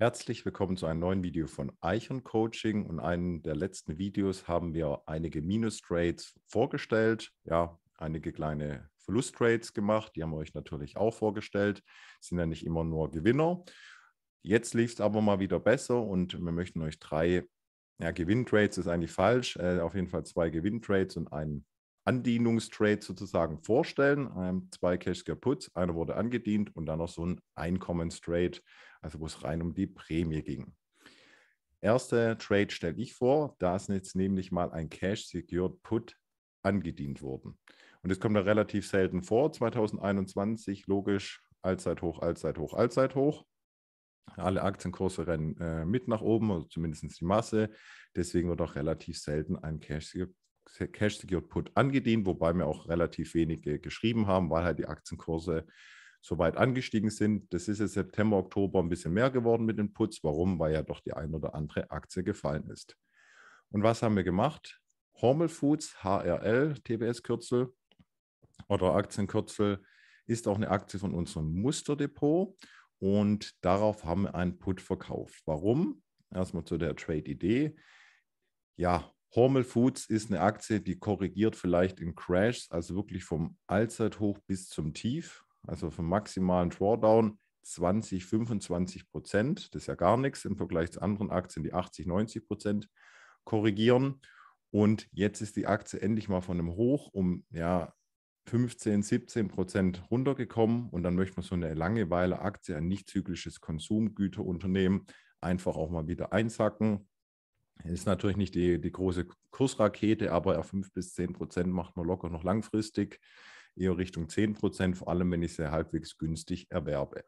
Herzlich willkommen zu einem neuen Video von Eichon Coaching. Und einen der letzten Videos haben wir einige Minus-Trades vorgestellt. Ja, einige kleine Verlust-Trades gemacht. Die haben wir euch natürlich auch vorgestellt. Sind ja nicht immer nur Gewinner. Jetzt lief es aber mal wieder besser und wir möchten euch drei ja, gewinn ist eigentlich falsch. Äh, auf jeden Fall zwei Gewinntrades und einen Andienungstrade sozusagen vorstellen. Ähm, zwei Cash kaputt, einer wurde angedient und dann noch so ein Einkommenstrade also wo es rein um die Prämie ging. Erste Trade stelle ich vor, da ist jetzt nämlich mal ein Cash Secured Put angedient worden. Und das kommt da relativ selten vor. 2021, logisch, Allzeithoch, Allzeithoch, Allzeithoch. Alle Aktienkurse rennen äh, mit nach oben, also zumindest die Masse. Deswegen wird auch relativ selten ein Cash Secured Cash Secured Put angedient, wobei mir auch relativ wenige äh, geschrieben haben, weil halt die Aktienkurse so weit angestiegen sind. Das ist jetzt September, Oktober ein bisschen mehr geworden mit den Puts. Warum? Weil ja doch die ein oder andere Aktie gefallen ist. Und was haben wir gemacht? Hormel Foods, HRL, TBS-Kürzel oder Aktienkürzel, ist auch eine Aktie von unserem Musterdepot. Und darauf haben wir einen Put verkauft. Warum? Erstmal zu der Trade-Idee. Ja, Hormel Foods ist eine Aktie, die korrigiert vielleicht in Crash, also wirklich vom Allzeithoch bis zum Tief also vom maximalen Drawdown 20, 25 Prozent, das ist ja gar nichts im Vergleich zu anderen Aktien, die 80, 90 Prozent korrigieren. Und jetzt ist die Aktie endlich mal von einem Hoch um ja, 15, 17 Prozent runtergekommen. Und dann möchte man so eine Langeweile-Aktie, ein nicht zyklisches Konsumgüterunternehmen, einfach auch mal wieder einsacken. Ist natürlich nicht die, die große Kursrakete, aber ja, 5 bis 10 Prozent macht man locker noch langfristig eher Richtung 10 Prozent, vor allem wenn ich sie halbwegs günstig erwerbe.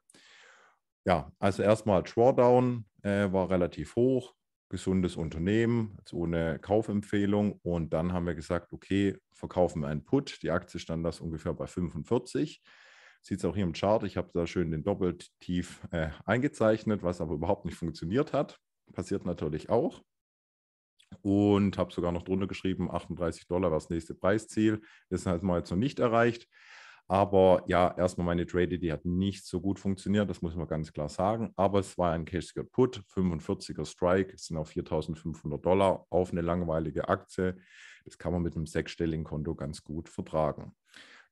Ja, also erstmal Drawdown äh, war relativ hoch, gesundes Unternehmen, so eine Kaufempfehlung. Und dann haben wir gesagt, okay, verkaufen wir einen Put. Die Aktie stand das ungefähr bei 45. Sieht es auch hier im Chart. Ich habe da schön den Doppeltief äh, eingezeichnet, was aber überhaupt nicht funktioniert hat. Passiert natürlich auch und habe sogar noch drunter geschrieben, 38 Dollar war das nächste Preisziel. Das hat man jetzt noch nicht erreicht. Aber ja, erstmal meine Trade, die hat nicht so gut funktioniert, das muss man ganz klar sagen. Aber es war ein Cash Secured Put, 45er Strike, sind auf 4.500 Dollar auf eine langweilige Aktie. Das kann man mit einem sechsstelligen Konto ganz gut vertragen.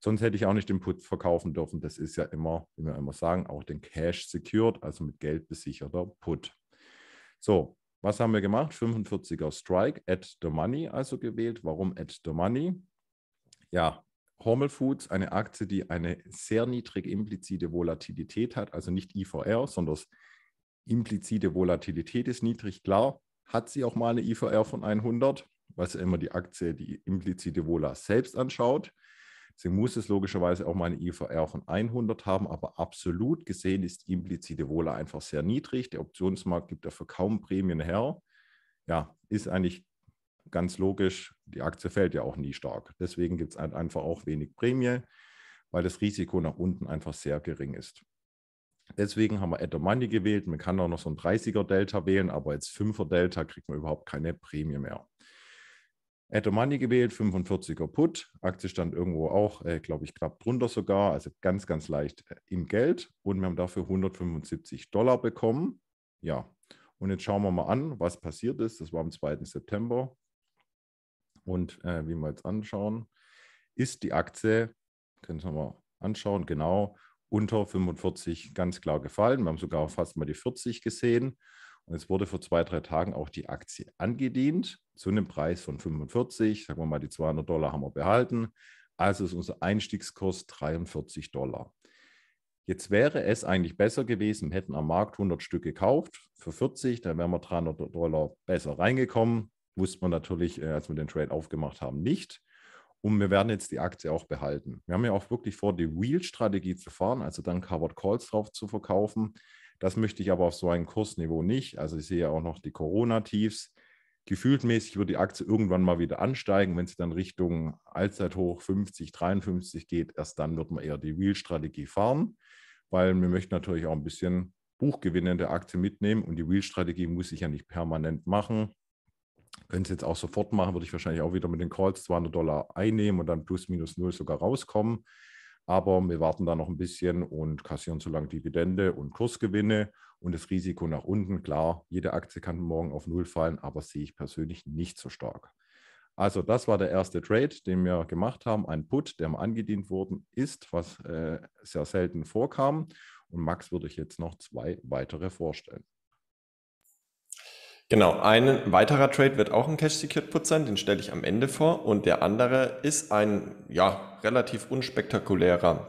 Sonst hätte ich auch nicht den Put verkaufen dürfen. Das ist ja immer, wie wir immer sagen, auch den Cash secured, also mit Geld besicherter Put. So, was haben wir gemacht? 45er Strike at the Money, also gewählt. Warum at the Money? Ja, Hormel Foods, eine Aktie, die eine sehr niedrige implizite Volatilität hat, also nicht IVR, sondern implizite Volatilität ist niedrig. Klar, hat sie auch mal eine IVR von 100, weil sie immer die Aktie, die implizite Vola selbst anschaut. Sie muss es logischerweise auch mal eine IVR von 100 haben, aber absolut gesehen ist die implizite Wohle einfach sehr niedrig. Der Optionsmarkt gibt dafür kaum Prämien her. Ja, ist eigentlich ganz logisch. Die Aktie fällt ja auch nie stark. Deswegen gibt es halt einfach auch wenig Prämie, weil das Risiko nach unten einfach sehr gering ist. Deswegen haben wir Money gewählt. Man kann auch noch so ein 30er Delta wählen, aber als 5er Delta kriegt man überhaupt keine Prämie mehr. Add Money gewählt, 45er Put. Aktie stand irgendwo auch, äh, glaube ich, knapp drunter sogar, also ganz, ganz leicht äh, im Geld. Und wir haben dafür 175 Dollar bekommen. Ja, und jetzt schauen wir mal an, was passiert ist. Das war am 2. September. Und äh, wie wir jetzt anschauen, ist die Aktie, können Sie mal anschauen, genau unter 45 ganz klar gefallen. Wir haben sogar fast mal die 40 gesehen. Und es wurde vor zwei, drei Tagen auch die Aktie angedient zu einem Preis von 45. Sagen wir mal, die 200 Dollar haben wir behalten. Also ist unser Einstiegskurs 43 Dollar. Jetzt wäre es eigentlich besser gewesen, hätten am Markt 100 Stück gekauft für 40, dann wären wir 300 Dollar besser reingekommen. Wusste man natürlich, äh, als wir den Trade aufgemacht haben, nicht. Und wir werden jetzt die Aktie auch behalten. Wir haben ja auch wirklich vor, die Wheel-Strategie zu fahren, also dann Covered Calls drauf zu verkaufen. Das möchte ich aber auf so einem Kursniveau nicht. Also ich sehe ja auch noch die Corona-Tiefs gefühltmäßig wird die Aktie irgendwann mal wieder ansteigen. Wenn sie dann Richtung Allzeithoch 50, 53 geht, erst dann wird man eher die Wheel-Strategie fahren, weil wir möchten natürlich auch ein bisschen Buchgewinne der Aktie mitnehmen und die Wheel-Strategie muss ich ja nicht permanent machen. Könnte es jetzt auch sofort machen, würde ich wahrscheinlich auch wieder mit den Calls 200 Dollar einnehmen und dann plus minus null sogar rauskommen. Aber wir warten da noch ein bisschen und kassieren so lange Dividende und Kursgewinne und das Risiko nach unten. Klar, jede Aktie kann morgen auf Null fallen, aber sehe ich persönlich nicht so stark. Also das war der erste Trade, den wir gemacht haben. Ein Put, der mal angedient worden ist, was äh, sehr selten vorkam. Und Max würde ich jetzt noch zwei weitere vorstellen. Genau, ein weiterer Trade wird auch ein Cash-Secured-Put sein, den stelle ich am Ende vor. Und der andere ist ein ja, relativ unspektakulärer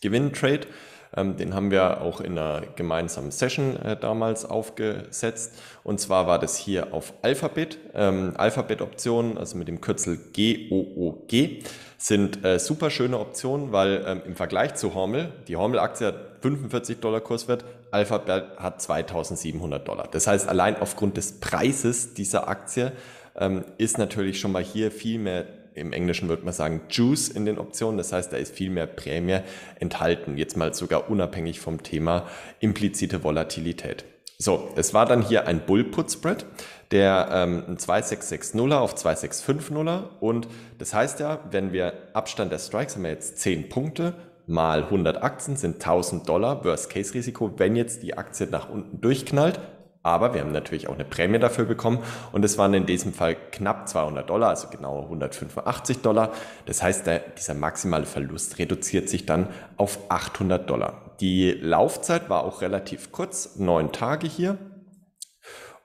Gewinn-Trade. Ähm, den haben wir auch in einer gemeinsamen Session äh, damals aufgesetzt. Und zwar war das hier auf Alphabet. Ähm, Alphabet-Optionen, also mit dem Kürzel G-O-O-G, sind äh, super schöne Optionen, weil ähm, im Vergleich zu Hormel, die Hormel-Aktie hat 45 Dollar Kurswert, Alphabet hat 2700 Dollar. Das heißt, allein aufgrund des Preises dieser Aktie ähm, ist natürlich schon mal hier viel mehr, im Englischen würde man sagen, Juice in den Optionen. Das heißt, da ist viel mehr Prämie enthalten. Jetzt mal sogar unabhängig vom Thema implizite Volatilität. So, es war dann hier ein Bull-Put-Spread, der ähm, 2660er auf 2650er und das heißt ja, wenn wir Abstand der Strikes haben wir jetzt 10 Punkte, mal 100 Aktien sind 1000 Dollar Worst-Case-Risiko, wenn jetzt die Aktie nach unten durchknallt. Aber wir haben natürlich auch eine Prämie dafür bekommen und es waren in diesem Fall knapp 200 Dollar, also genau 185 Dollar. Das heißt, der, dieser maximale Verlust reduziert sich dann auf 800 Dollar. Die Laufzeit war auch relativ kurz, neun Tage hier.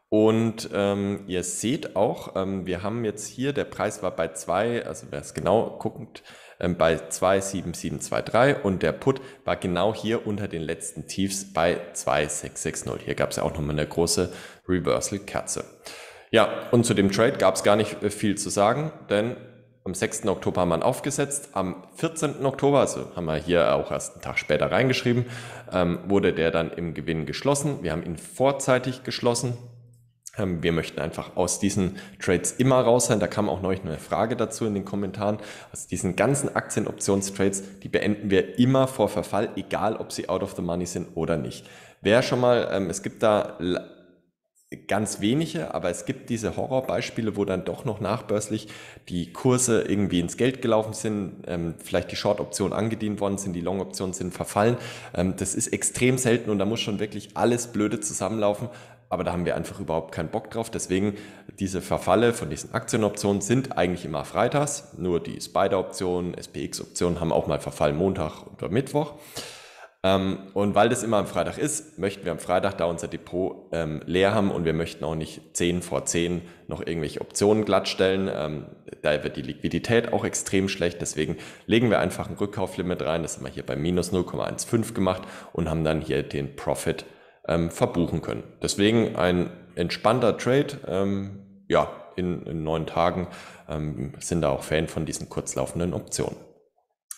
Und ähm, ihr seht auch, ähm, wir haben jetzt hier, der Preis war bei zwei, also wer es genau guckt, ähm, bei 27723 und der Put war genau hier unter den letzten Tiefs bei 2660. Hier gab es ja auch nochmal eine große reversal kerze Ja, und zu dem Trade gab es gar nicht äh, viel zu sagen, denn am 6. Oktober haben wir ihn aufgesetzt. Am 14. Oktober, also haben wir hier auch erst einen Tag später reingeschrieben, ähm, wurde der dann im Gewinn geschlossen. Wir haben ihn vorzeitig geschlossen. Ähm, wir möchten einfach aus diesen Trades immer raus sein. Da kam auch neulich eine Frage dazu in den Kommentaren. Aus diesen ganzen Aktienoptionstrades, die beenden wir immer vor Verfall, egal ob sie out of the money sind oder nicht. Wer schon mal, ähm, es gibt da ganz wenige, aber es gibt diese Horrorbeispiele, wo dann doch noch nachbörslich die Kurse irgendwie ins Geld gelaufen sind, ähm, vielleicht die short option angedient worden sind, die long option sind verfallen. Ähm, das ist extrem selten und da muss schon wirklich alles Blöde zusammenlaufen, aber da haben wir einfach überhaupt keinen Bock drauf. Deswegen, diese Verfalle von diesen Aktienoptionen sind eigentlich immer freitags. Nur die Spider-Optionen, SPX-Optionen haben auch mal Verfall Montag oder Mittwoch. Ähm, und weil das immer am Freitag ist, möchten wir am Freitag da unser Depot ähm, leer haben und wir möchten auch nicht 10 vor 10 noch irgendwelche Optionen glattstellen. Ähm, da wird die Liquidität auch extrem schlecht. Deswegen legen wir einfach ein Rückkauflimit rein. Das haben wir hier bei minus 0,15 gemacht und haben dann hier den Profit ähm, verbuchen können. Deswegen ein entspannter Trade, ähm, ja, in, in, neun Tagen ähm, sind da auch Fan von diesen kurzlaufenden Optionen.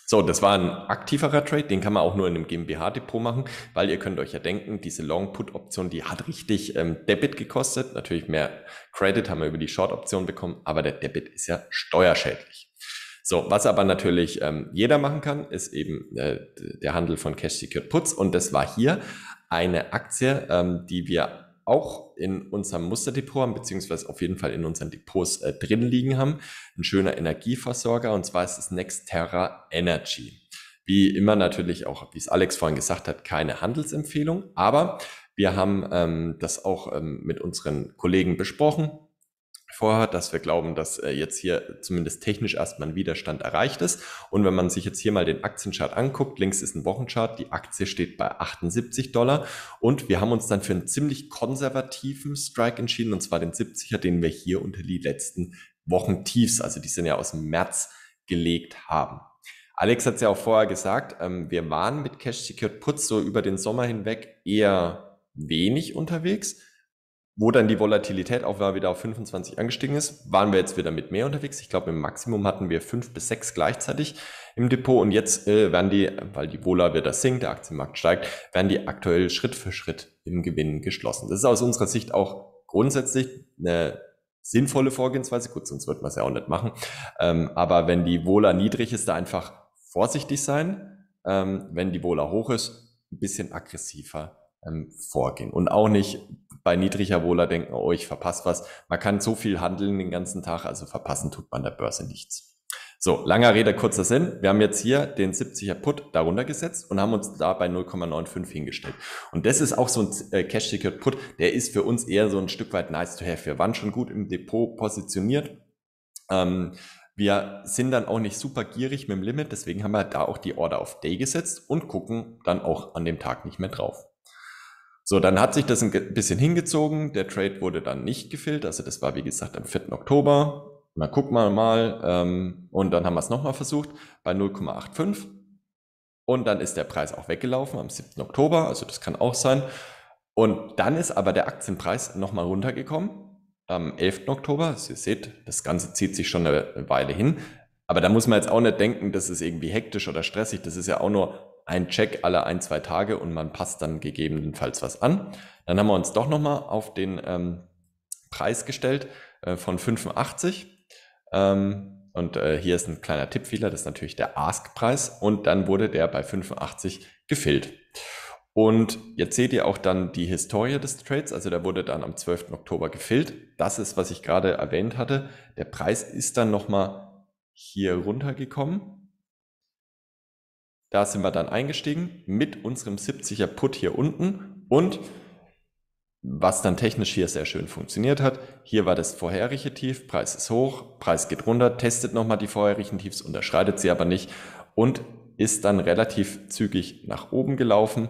So, das war ein aktiverer Trade, den kann man auch nur in einem GmbH-Depot machen, weil ihr könnt euch ja denken, diese Long-Put-Option, die hat richtig ähm, Debit gekostet. Natürlich mehr Credit haben wir über die Short-Option bekommen, aber der Debit ist ja steuerschädlich. So, was aber natürlich ähm, jeder machen kann, ist eben äh, der Handel von Cash Secured Puts und das war hier eine Aktie, ähm, die wir auch in unserem Musterdepot haben, beziehungsweise auf jeden Fall in unseren Depots äh, drin liegen haben. Ein schöner Energieversorger und zwar ist es Nexterra Energy. Wie immer natürlich auch, wie es Alex vorhin gesagt hat, keine Handelsempfehlung, aber wir haben ähm, das auch ähm, mit unseren Kollegen besprochen vorher, dass wir glauben, dass äh, jetzt hier zumindest technisch erstmal ein Widerstand erreicht ist. Und wenn man sich jetzt hier mal den Aktienchart anguckt, links ist ein Wochenchart, die Aktie steht bei 78 Dollar und wir haben uns dann für einen ziemlich konservativen Strike entschieden, und zwar den 70er, den wir hier unter die letzten Wochen Tiefs, also die sind ja aus dem März gelegt haben. Alex hat es ja auch vorher gesagt, ähm, wir waren mit Cash Secured Puts so über den Sommer hinweg eher wenig unterwegs wo dann die Volatilität auch wieder auf 25 angestiegen ist, waren wir jetzt wieder mit mehr unterwegs. Ich glaube, im Maximum hatten wir fünf bis sechs gleichzeitig im Depot und jetzt äh, werden die, weil die Vola wieder sinkt, der Aktienmarkt steigt, werden die aktuell Schritt für Schritt im Gewinn geschlossen. Das ist aus unserer Sicht auch grundsätzlich eine sinnvolle Vorgehensweise. Gut, sonst wird man es ja auch nicht machen. Ähm, aber wenn die Vola niedrig ist, da einfach vorsichtig sein. Ähm, wenn die Vola hoch ist, ein bisschen aggressiver ähm, vorgehen und auch nicht bei niedriger Wohler denken, oh, ich verpasse was. Man kann so viel handeln den ganzen Tag, also verpassen tut man der Börse nichts. So, langer Rede, kurzer Sinn. Wir haben jetzt hier den 70er Put darunter gesetzt und haben uns da bei 0,95 hingestellt. Und das ist auch so ein äh, Cash-Secured Put, der ist für uns eher so ein Stück weit nice to have. Wir waren schon gut im Depot positioniert. Ähm, wir sind dann auch nicht super gierig mit dem Limit, deswegen haben wir da auch die Order auf Day gesetzt und gucken dann auch an dem Tag nicht mehr drauf. So, dann hat sich das ein bisschen hingezogen. Der Trade wurde dann nicht gefilmt. Also das war, wie gesagt, am 4. Oktober. Na, guck mal mal. Ähm, und dann haben wir es nochmal versucht bei 0,85. Und dann ist der Preis auch weggelaufen am 7. Oktober. Also das kann auch sein. Und dann ist aber der Aktienpreis nochmal runtergekommen am 11. Oktober. Also ihr seht, das Ganze zieht sich schon eine Weile hin. Aber da muss man jetzt auch nicht denken, das ist irgendwie hektisch oder stressig. Das ist ja auch nur ein Check alle ein, zwei Tage und man passt dann gegebenenfalls was an. Dann haben wir uns doch nochmal auf den ähm, Preis gestellt äh, von 85. Ähm, und äh, hier ist ein kleiner Tippfehler, das ist natürlich der Ask-Preis. Und dann wurde der bei 85 gefillt. Und jetzt seht ihr auch dann die Historie des Trades. Also der wurde dann am 12. Oktober gefillt. Das ist, was ich gerade erwähnt hatte. Der Preis ist dann nochmal hier runtergekommen da sind wir dann eingestiegen mit unserem 70er Put hier unten und was dann technisch hier sehr schön funktioniert hat. Hier war das vorherige Tief, Preis ist hoch, Preis geht runter, testet nochmal die vorherigen Tiefs, unterschreitet sie aber nicht und ist dann relativ zügig nach oben gelaufen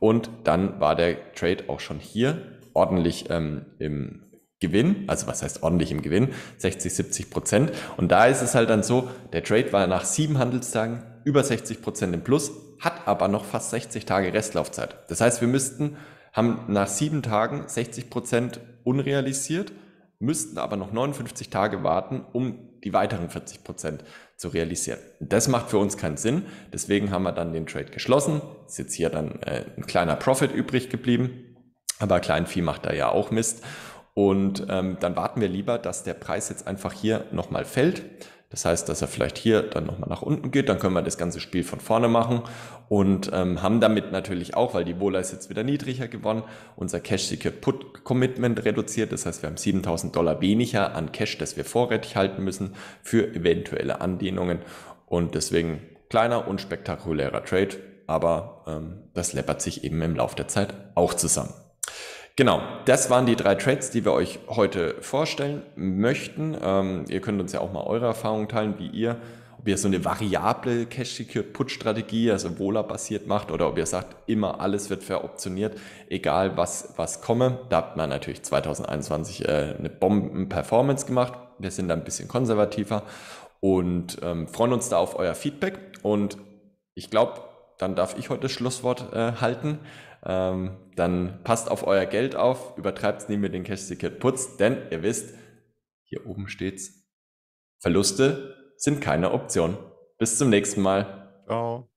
und dann war der Trade auch schon hier ordentlich ähm, im Gewinn, also was heißt ordentlich im Gewinn, 60, 70 Prozent. Und da ist es halt dann so, der Trade war nach sieben Handelstagen über 60 Prozent im Plus, hat aber noch fast 60 Tage Restlaufzeit. Das heißt, wir müssten, haben nach sieben Tagen 60 Prozent unrealisiert, müssten aber noch 59 Tage warten, um die weiteren 40 Prozent zu realisieren. Das macht für uns keinen Sinn. Deswegen haben wir dann den Trade geschlossen. Ist jetzt hier dann äh, ein kleiner Profit übrig geblieben. Aber Kleinvieh macht da ja auch Mist. Und ähm, dann warten wir lieber, dass der Preis jetzt einfach hier nochmal fällt. Das heißt, dass er vielleicht hier dann nochmal nach unten geht, dann können wir das ganze Spiel von vorne machen und ähm, haben damit natürlich auch, weil die Wohler ist jetzt wieder niedriger geworden, unser Cash-Secure-Put-Commitment reduziert. Das heißt, wir haben 7000 Dollar weniger an Cash, das wir vorrätig halten müssen für eventuelle Andehnungen. Und deswegen kleiner und spektakulärer Trade, aber ähm, das läppert sich eben im Laufe der Zeit auch zusammen. Genau, das waren die drei Trades, die wir euch heute vorstellen möchten. Ähm, ihr könnt uns ja auch mal eure Erfahrungen teilen, wie ihr, ob ihr so eine variable cash Secured put strategie also Vola-basiert macht, oder ob ihr sagt, immer alles wird veroptioniert, egal was, was komme. Da hat man natürlich 2021 äh, eine Bomben-Performance gemacht. Wir sind da ein bisschen konservativer und ähm, freuen uns da auf euer Feedback. Und ich glaube, dann darf ich heute das Schlusswort äh, halten. Ähm, dann passt auf euer Geld auf, übertreibt es nie mit den Cash-Secret-Puts, denn ihr wisst, hier oben steht's, Verluste sind keine Option. Bis zum nächsten Mal. Ciao.